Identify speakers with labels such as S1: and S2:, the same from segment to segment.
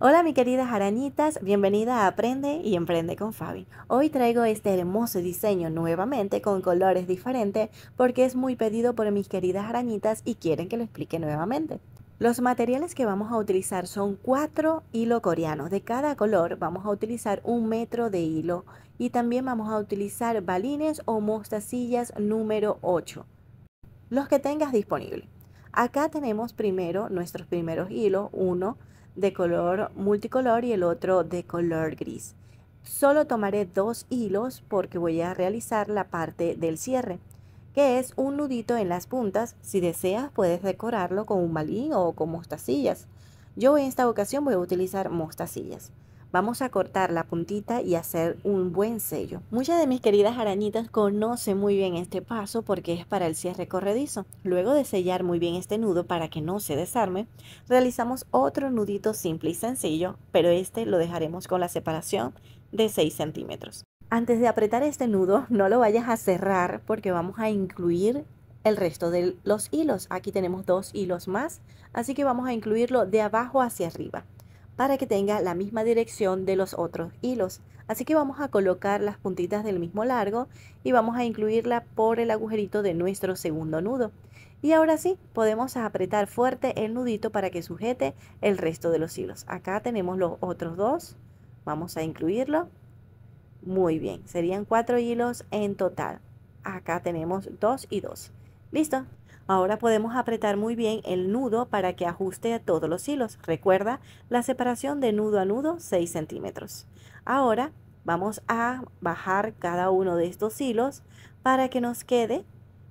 S1: Hola mis queridas arañitas, bienvenida a Aprende y Emprende con Fabi. Hoy traigo este hermoso diseño nuevamente con colores diferentes porque es muy pedido por mis queridas arañitas y quieren que lo explique nuevamente. Los materiales que vamos a utilizar son cuatro hilo coreanos. De cada color vamos a utilizar un metro de hilo y también vamos a utilizar balines o mostacillas número 8. Los que tengas disponible. Acá tenemos primero nuestros primeros hilos, 1, de color multicolor y el otro de color gris. Solo tomaré dos hilos porque voy a realizar la parte del cierre, que es un nudito en las puntas. Si deseas puedes decorarlo con un malín o con mostacillas. Yo en esta ocasión voy a utilizar mostacillas. Vamos a cortar la puntita y hacer un buen sello. Muchas de mis queridas arañitas conocen muy bien este paso porque es para el cierre corredizo. Luego de sellar muy bien este nudo para que no se desarme, realizamos otro nudito simple y sencillo, pero este lo dejaremos con la separación de 6 centímetros. Antes de apretar este nudo, no lo vayas a cerrar porque vamos a incluir el resto de los hilos. Aquí tenemos dos hilos más, así que vamos a incluirlo de abajo hacia arriba para que tenga la misma dirección de los otros hilos. Así que vamos a colocar las puntitas del mismo largo y vamos a incluirla por el agujerito de nuestro segundo nudo. Y ahora sí, podemos apretar fuerte el nudito para que sujete el resto de los hilos. Acá tenemos los otros dos, vamos a incluirlo. Muy bien, serían cuatro hilos en total. Acá tenemos dos y dos. Listo, Ahora podemos apretar muy bien el nudo para que ajuste a todos los hilos. Recuerda la separación de nudo a nudo 6 centímetros. Ahora vamos a bajar cada uno de estos hilos para que nos quede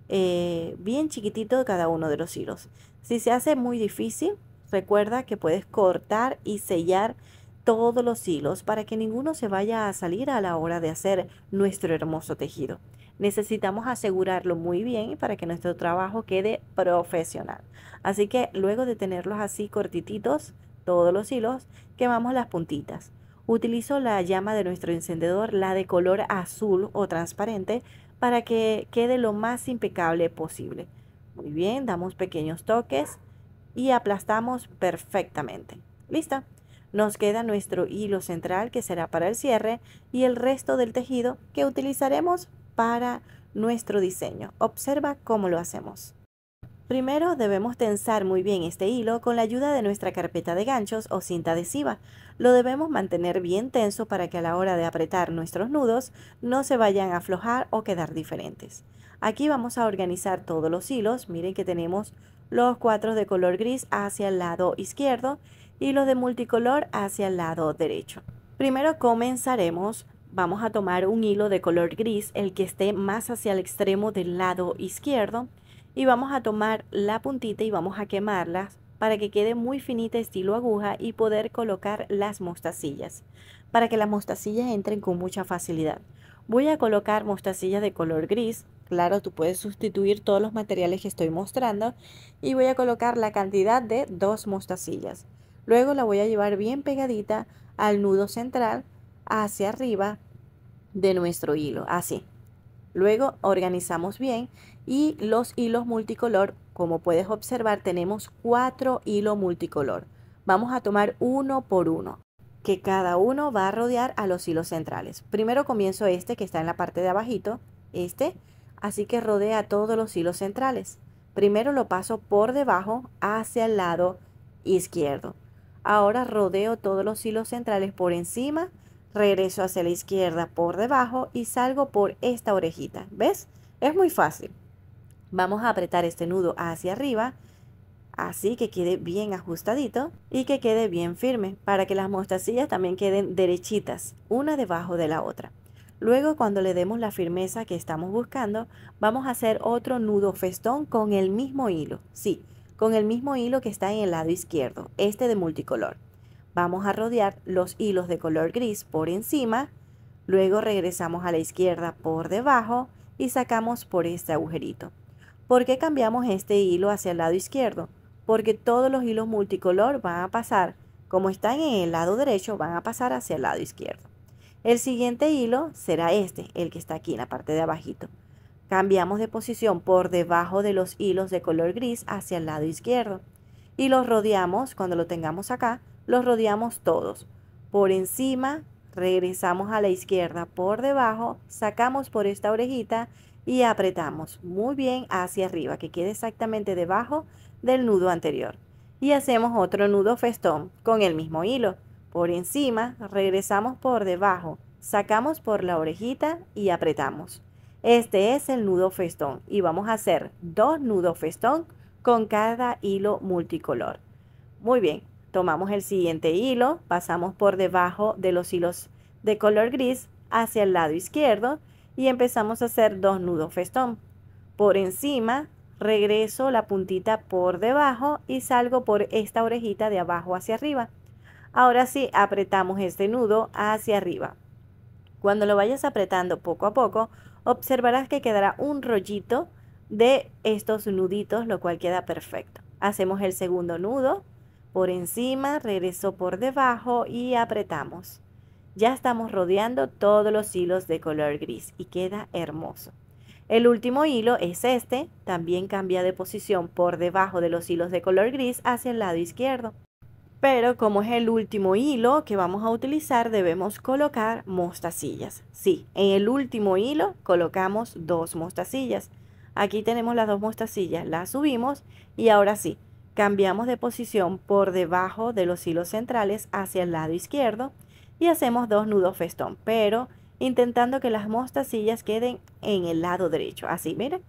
S1: eh, bien chiquitito cada uno de los hilos. Si se hace muy difícil, recuerda que puedes cortar y sellar todos los hilos para que ninguno se vaya a salir a la hora de hacer nuestro hermoso tejido necesitamos asegurarlo muy bien para que nuestro trabajo quede profesional. Así que luego de tenerlos así cortititos, todos los hilos, quemamos las puntitas. Utilizo la llama de nuestro encendedor, la de color azul o transparente, para que quede lo más impecable posible. Muy bien, damos pequeños toques y aplastamos perfectamente. Lista. Nos queda nuestro hilo central que será para el cierre y el resto del tejido que utilizaremos para nuestro diseño. Observa cómo lo hacemos. Primero debemos tensar muy bien este hilo con la ayuda de nuestra carpeta de ganchos o cinta adhesiva. Lo debemos mantener bien tenso para que a la hora de apretar nuestros nudos no se vayan a aflojar o quedar diferentes. Aquí vamos a organizar todos los hilos. Miren que tenemos los cuatro de color gris hacia el lado izquierdo y los de multicolor hacia el lado derecho. Primero comenzaremos vamos a tomar un hilo de color gris, el que esté más hacia el extremo del lado izquierdo, y vamos a tomar la puntita y vamos a quemarla para que quede muy finita estilo aguja y poder colocar las mostacillas, para que las mostacillas entren con mucha facilidad. Voy a colocar mostacillas de color gris, claro, tú puedes sustituir todos los materiales que estoy mostrando, y voy a colocar la cantidad de dos mostacillas. Luego la voy a llevar bien pegadita al nudo central hacia arriba de nuestro hilo, así. Luego organizamos bien y los hilos multicolor, como puedes observar, tenemos cuatro hilos multicolor. Vamos a tomar uno por uno, que cada uno va a rodear a los hilos centrales. Primero comienzo este que está en la parte de abajito, este, así que rodea todos los hilos centrales. Primero lo paso por debajo hacia el lado izquierdo. Ahora rodeo todos los hilos centrales por encima regreso hacia la izquierda por debajo y salgo por esta orejita. ¿Ves? Es muy fácil. Vamos a apretar este nudo hacia arriba, así que quede bien ajustadito y que quede bien firme para que las mostacillas también queden derechitas, una debajo de la otra. Luego cuando le demos la firmeza que estamos buscando, vamos a hacer otro nudo festón con el mismo hilo, sí, con el mismo hilo que está en el lado izquierdo, este de multicolor. Vamos a rodear los hilos de color gris por encima, luego regresamos a la izquierda por debajo y sacamos por este agujerito. ¿Por qué cambiamos este hilo hacia el lado izquierdo? Porque todos los hilos multicolor van a pasar, como están en el lado derecho, van a pasar hacia el lado izquierdo. El siguiente hilo será este, el que está aquí en la parte de abajito. Cambiamos de posición por debajo de los hilos de color gris hacia el lado izquierdo y los rodeamos cuando lo tengamos acá los rodeamos todos. Por encima, regresamos a la izquierda por debajo, sacamos por esta orejita y apretamos muy bien hacia arriba, que quede exactamente debajo del nudo anterior. Y hacemos otro nudo festón con el mismo hilo. Por encima, regresamos por debajo, sacamos por la orejita y apretamos. Este es el nudo festón y vamos a hacer dos nudos festón con cada hilo multicolor. Muy bien, Tomamos el siguiente hilo, pasamos por debajo de los hilos de color gris hacia el lado izquierdo y empezamos a hacer dos nudos festón. Por encima, regreso la puntita por debajo y salgo por esta orejita de abajo hacia arriba. Ahora sí, apretamos este nudo hacia arriba. Cuando lo vayas apretando poco a poco, observarás que quedará un rollito de estos nuditos, lo cual queda perfecto. Hacemos el segundo nudo, por encima, regreso por debajo y apretamos. Ya estamos rodeando todos los hilos de color gris y queda hermoso. El último hilo es este, también cambia de posición por debajo de los hilos de color gris hacia el lado izquierdo. Pero como es el último hilo que vamos a utilizar, debemos colocar mostacillas. Sí, en el último hilo colocamos dos mostacillas. Aquí tenemos las dos mostacillas, las subimos y ahora sí, Cambiamos de posición por debajo de los hilos centrales hacia el lado izquierdo y hacemos dos nudos festón, pero intentando que las mostacillas queden en el lado derecho. Así, miren.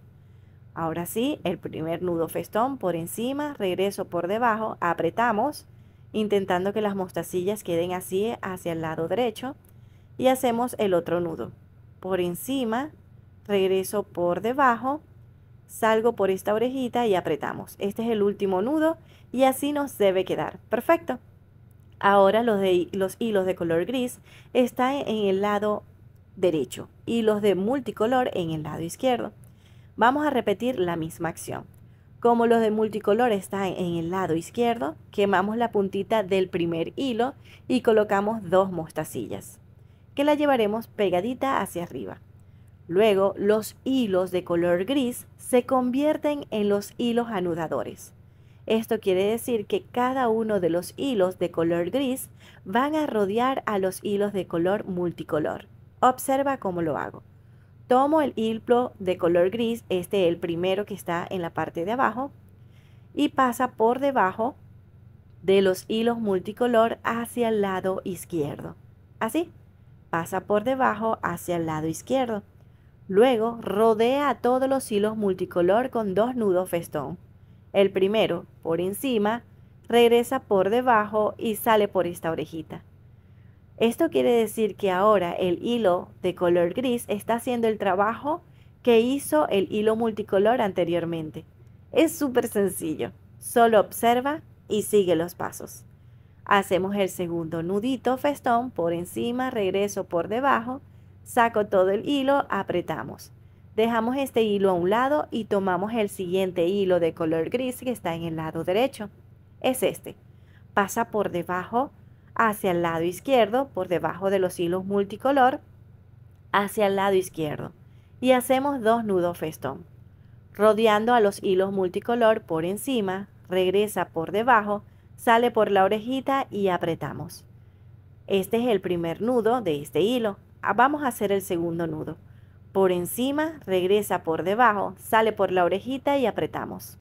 S1: Ahora sí, el primer nudo festón por encima, regreso por debajo, apretamos, intentando que las mostacillas queden así hacia el lado derecho y hacemos el otro nudo. Por encima, regreso por debajo, salgo por esta orejita y apretamos. Este es el último nudo y así nos debe quedar. Perfecto. Ahora los, de, los hilos de color gris están en el lado derecho y los de multicolor en el lado izquierdo. Vamos a repetir la misma acción. Como los de multicolor están en el lado izquierdo, quemamos la puntita del primer hilo y colocamos dos mostacillas, que la llevaremos pegadita hacia arriba. Luego, los hilos de color gris se convierten en los hilos anudadores. Esto quiere decir que cada uno de los hilos de color gris van a rodear a los hilos de color multicolor. Observa cómo lo hago. Tomo el hilo de color gris, este el primero que está en la parte de abajo, y pasa por debajo de los hilos multicolor hacia el lado izquierdo. Así, pasa por debajo hacia el lado izquierdo. Luego rodea a todos los hilos multicolor con dos nudos festón. El primero, por encima, regresa por debajo y sale por esta orejita. Esto quiere decir que ahora el hilo de color gris está haciendo el trabajo que hizo el hilo multicolor anteriormente. Es súper sencillo, solo observa y sigue los pasos. Hacemos el segundo nudito festón por encima, regreso por debajo Saco todo el hilo, apretamos. Dejamos este hilo a un lado y tomamos el siguiente hilo de color gris que está en el lado derecho. Es este. Pasa por debajo, hacia el lado izquierdo, por debajo de los hilos multicolor, hacia el lado izquierdo. Y hacemos dos nudos festón. Rodeando a los hilos multicolor por encima, regresa por debajo, sale por la orejita y apretamos. Este es el primer nudo de este hilo vamos a hacer el segundo nudo. Por encima, regresa por debajo, sale por la orejita y apretamos.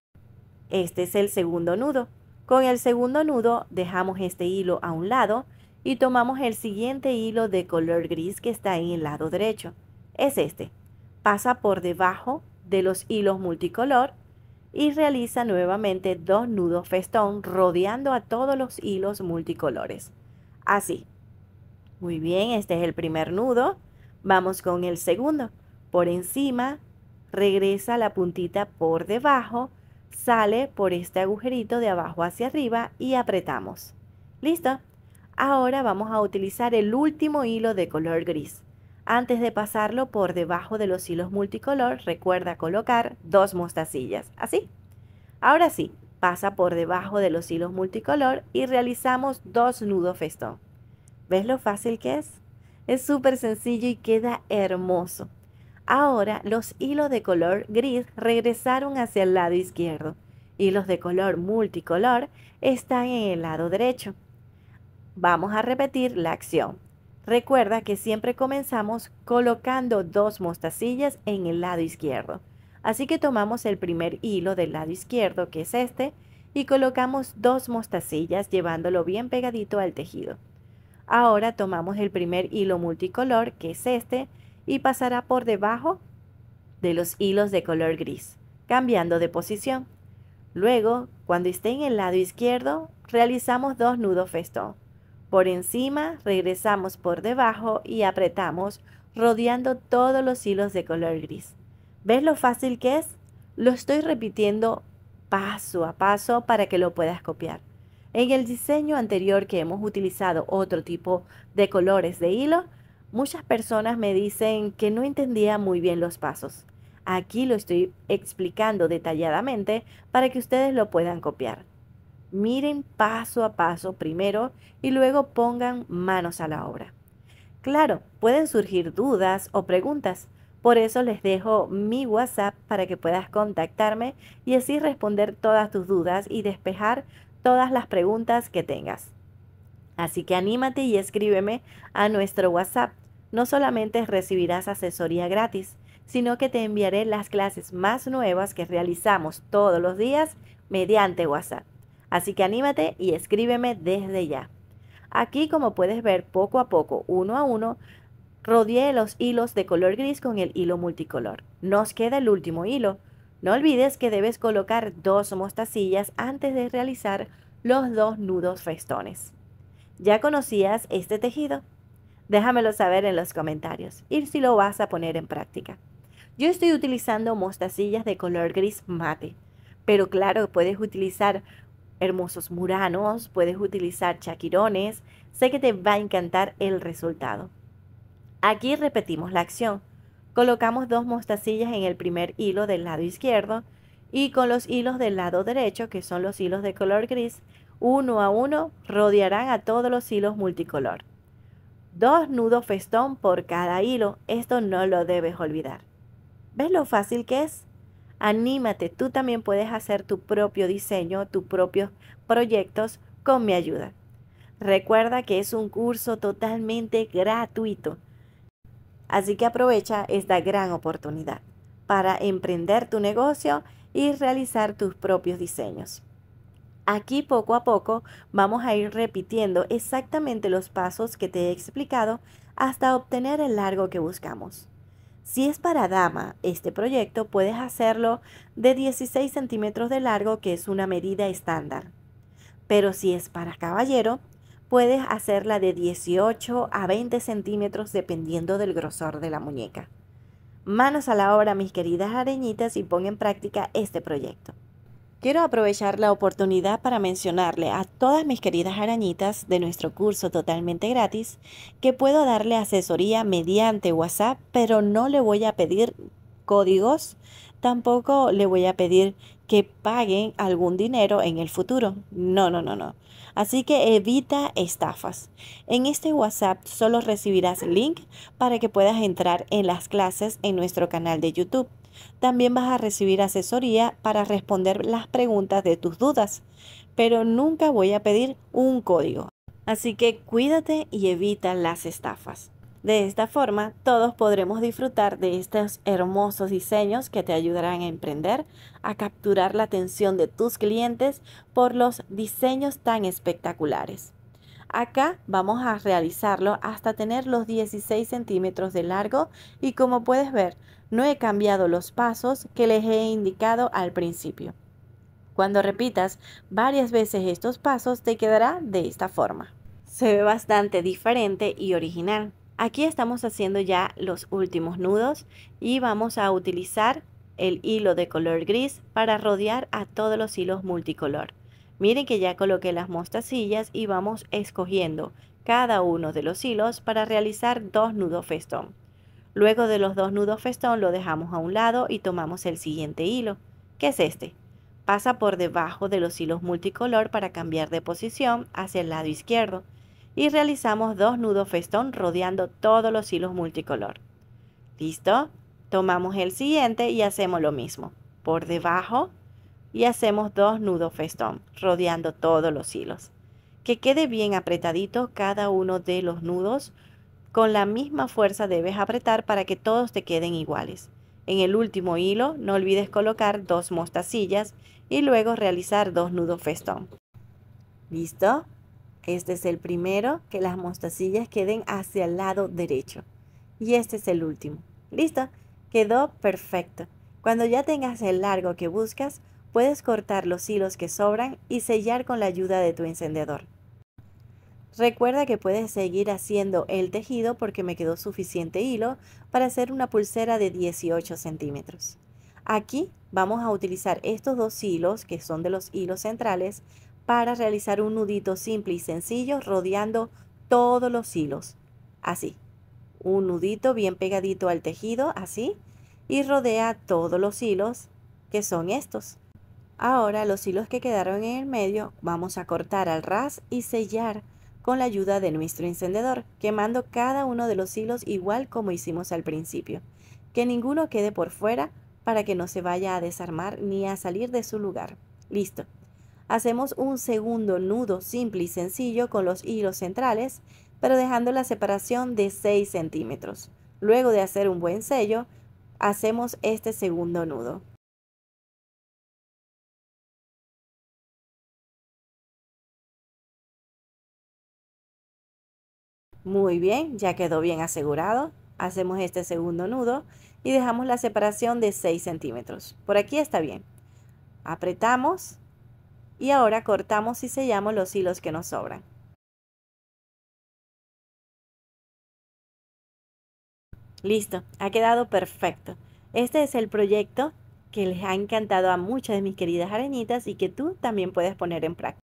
S1: Este es el segundo nudo. Con el segundo nudo dejamos este hilo a un lado y tomamos el siguiente hilo de color gris que está en el lado derecho. Es este. Pasa por debajo de los hilos multicolor y realiza nuevamente dos nudos festón rodeando a todos los hilos multicolores. Así. Muy bien, este es el primer nudo. Vamos con el segundo. Por encima, regresa la puntita por debajo, sale por este agujerito de abajo hacia arriba y apretamos. ¿Listo? Ahora vamos a utilizar el último hilo de color gris. Antes de pasarlo por debajo de los hilos multicolor, recuerda colocar dos mostacillas. Así. Ahora sí, pasa por debajo de los hilos multicolor y realizamos dos nudos festón. ¿Ves lo fácil que es? Es súper sencillo y queda hermoso. Ahora los hilos de color gris regresaron hacia el lado izquierdo y los de color multicolor están en el lado derecho. Vamos a repetir la acción. Recuerda que siempre comenzamos colocando dos mostacillas en el lado izquierdo. Así que tomamos el primer hilo del lado izquierdo, que es este, y colocamos dos mostacillas llevándolo bien pegadito al tejido. Ahora tomamos el primer hilo multicolor, que es este, y pasará por debajo de los hilos de color gris, cambiando de posición. Luego, cuando esté en el lado izquierdo, realizamos dos nudos festón. Por encima, regresamos por debajo y apretamos, rodeando todos los hilos de color gris. ¿Ves lo fácil que es? Lo estoy repitiendo paso a paso para que lo puedas copiar. En el diseño anterior que hemos utilizado otro tipo de colores de hilo, muchas personas me dicen que no entendía muy bien los pasos. Aquí lo estoy explicando detalladamente para que ustedes lo puedan copiar. Miren paso a paso primero y luego pongan manos a la obra. Claro, pueden surgir dudas o preguntas, por eso les dejo mi WhatsApp para que puedas contactarme y así responder todas tus dudas y despejar todas las preguntas que tengas. Así que anímate y escríbeme a nuestro WhatsApp. No solamente recibirás asesoría gratis, sino que te enviaré las clases más nuevas que realizamos todos los días mediante WhatsApp. Así que anímate y escríbeme desde ya. Aquí, como puedes ver, poco a poco, uno a uno, rodeé los hilos de color gris con el hilo multicolor. Nos queda el último hilo, no olvides que debes colocar dos mostacillas antes de realizar los dos nudos festones. ¿Ya conocías este tejido? Déjamelo saber en los comentarios y si lo vas a poner en práctica. Yo estoy utilizando mostacillas de color gris mate, pero claro, puedes utilizar hermosos muranos, puedes utilizar chaquirones, sé que te va a encantar el resultado. Aquí repetimos la acción. Colocamos dos mostacillas en el primer hilo del lado izquierdo y con los hilos del lado derecho, que son los hilos de color gris, uno a uno rodearán a todos los hilos multicolor. Dos nudos festón por cada hilo, esto no lo debes olvidar. ¿Ves lo fácil que es? Anímate, tú también puedes hacer tu propio diseño, tus propios proyectos con mi ayuda. Recuerda que es un curso totalmente gratuito Así que aprovecha esta gran oportunidad para emprender tu negocio y realizar tus propios diseños. Aquí poco a poco vamos a ir repitiendo exactamente los pasos que te he explicado hasta obtener el largo que buscamos. Si es para dama este proyecto, puedes hacerlo de 16 centímetros de largo, que es una medida estándar. Pero si es para caballero, Puedes hacerla de 18 a 20 centímetros dependiendo del grosor de la muñeca. Manos a la obra, mis queridas arañitas, y pon en práctica este proyecto. Quiero aprovechar la oportunidad para mencionarle a todas mis queridas arañitas de nuestro curso totalmente gratis que puedo darle asesoría mediante WhatsApp, pero no le voy a pedir códigos, tampoco le voy a pedir que paguen algún dinero en el futuro. No, no, no, no. Así que evita estafas. En este WhatsApp solo recibirás link para que puedas entrar en las clases en nuestro canal de YouTube. También vas a recibir asesoría para responder las preguntas de tus dudas, pero nunca voy a pedir un código. Así que cuídate y evita las estafas. De esta forma, todos podremos disfrutar de estos hermosos diseños que te ayudarán a emprender, a capturar la atención de tus clientes por los diseños tan espectaculares. Acá vamos a realizarlo hasta tener los 16 centímetros de largo y como puedes ver, no he cambiado los pasos que les he indicado al principio. Cuando repitas varias veces estos pasos te quedará de esta forma. Se ve bastante diferente y original. Aquí estamos haciendo ya los últimos nudos y vamos a utilizar el hilo de color gris para rodear a todos los hilos multicolor. Miren que ya coloqué las mostacillas y vamos escogiendo cada uno de los hilos para realizar dos nudos festón. Luego de los dos nudos festón lo dejamos a un lado y tomamos el siguiente hilo, que es este. Pasa por debajo de los hilos multicolor para cambiar de posición hacia el lado izquierdo y realizamos dos nudos festón rodeando todos los hilos multicolor. ¿Listo? Tomamos el siguiente y hacemos lo mismo. Por debajo y hacemos dos nudos festón rodeando todos los hilos. Que quede bien apretadito cada uno de los nudos. Con la misma fuerza debes apretar para que todos te queden iguales. En el último hilo no olvides colocar dos mostacillas y luego realizar dos nudos festón. ¿Listo? Este es el primero, que las mostacillas queden hacia el lado derecho. Y este es el último. ¿Listo? Quedó perfecto. Cuando ya tengas el largo que buscas, puedes cortar los hilos que sobran y sellar con la ayuda de tu encendedor. Recuerda que puedes seguir haciendo el tejido porque me quedó suficiente hilo para hacer una pulsera de 18 centímetros. Aquí vamos a utilizar estos dos hilos que son de los hilos centrales para realizar un nudito simple y sencillo rodeando todos los hilos. Así. Un nudito bien pegadito al tejido, así. Y rodea todos los hilos, que son estos. Ahora los hilos que quedaron en el medio vamos a cortar al ras y sellar con la ayuda de nuestro encendedor, quemando cada uno de los hilos igual como hicimos al principio. Que ninguno quede por fuera para que no se vaya a desarmar ni a salir de su lugar. Listo. Hacemos un segundo nudo simple y sencillo con los hilos centrales, pero dejando la separación de 6 centímetros. Luego de hacer un buen sello, hacemos este segundo nudo. Muy bien, ya quedó bien asegurado. Hacemos este segundo nudo y dejamos la separación de 6 centímetros. Por aquí está bien. Apretamos y ahora cortamos y sellamos los hilos que nos sobran. Listo, ha quedado perfecto. Este es el proyecto que les ha encantado a muchas de mis queridas arañitas y que tú también puedes poner en práctica.